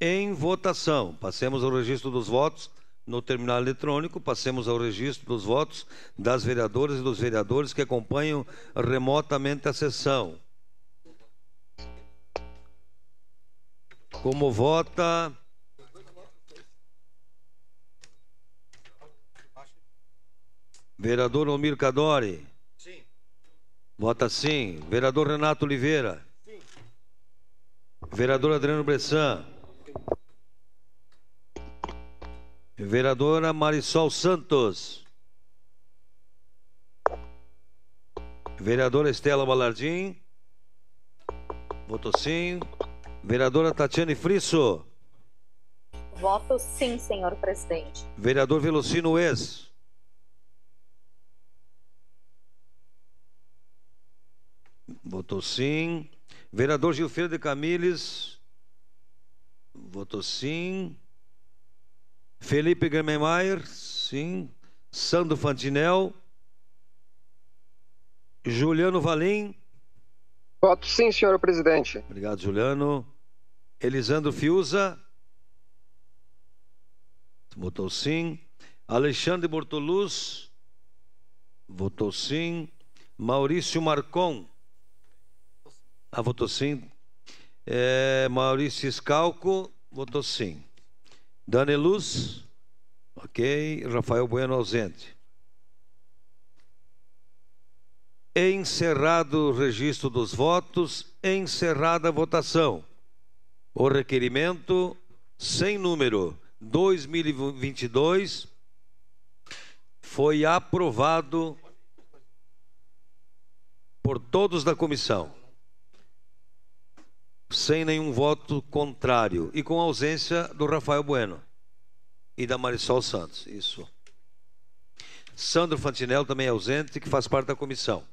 Em votação. Passemos ao registro dos votos no terminal eletrônico. Passemos ao registro dos votos das vereadoras e dos vereadores que acompanham remotamente a sessão. Como vota. Vereador Almir Cadori. Sim. Vota sim. Vereador Renato Oliveira. Sim. Vereador Adriano Bressan. Vereadora Marisol Santos. Vereadora Estela Balardim. Voto sim. Vereadora Tatiane Frisso. Voto sim, senhor presidente. Vereador Velocino Ex. Votou sim. Vereador Gilfredo de Camilles. Votou sim. Felipe Grememeyer, sim. Sandro Fantinel. Juliano Valim. Voto sim, senhor presidente. Obrigado, Juliano. Elisandro Fiuza. Votou sim. Alexandre Bortoluz. Votou sim. Maurício Marcon. Ah, votou sim. É, Maurício Escalco. Votou sim. Dani Luz, ok. Rafael Bueno ausente. Encerrado o registro dos votos, encerrada a votação. O requerimento sem número 2022 foi aprovado por todos da comissão sem nenhum voto contrário e com ausência do Rafael Bueno e da Marisol Santos. Isso. Sandro Fantinel também é ausente, que faz parte da comissão.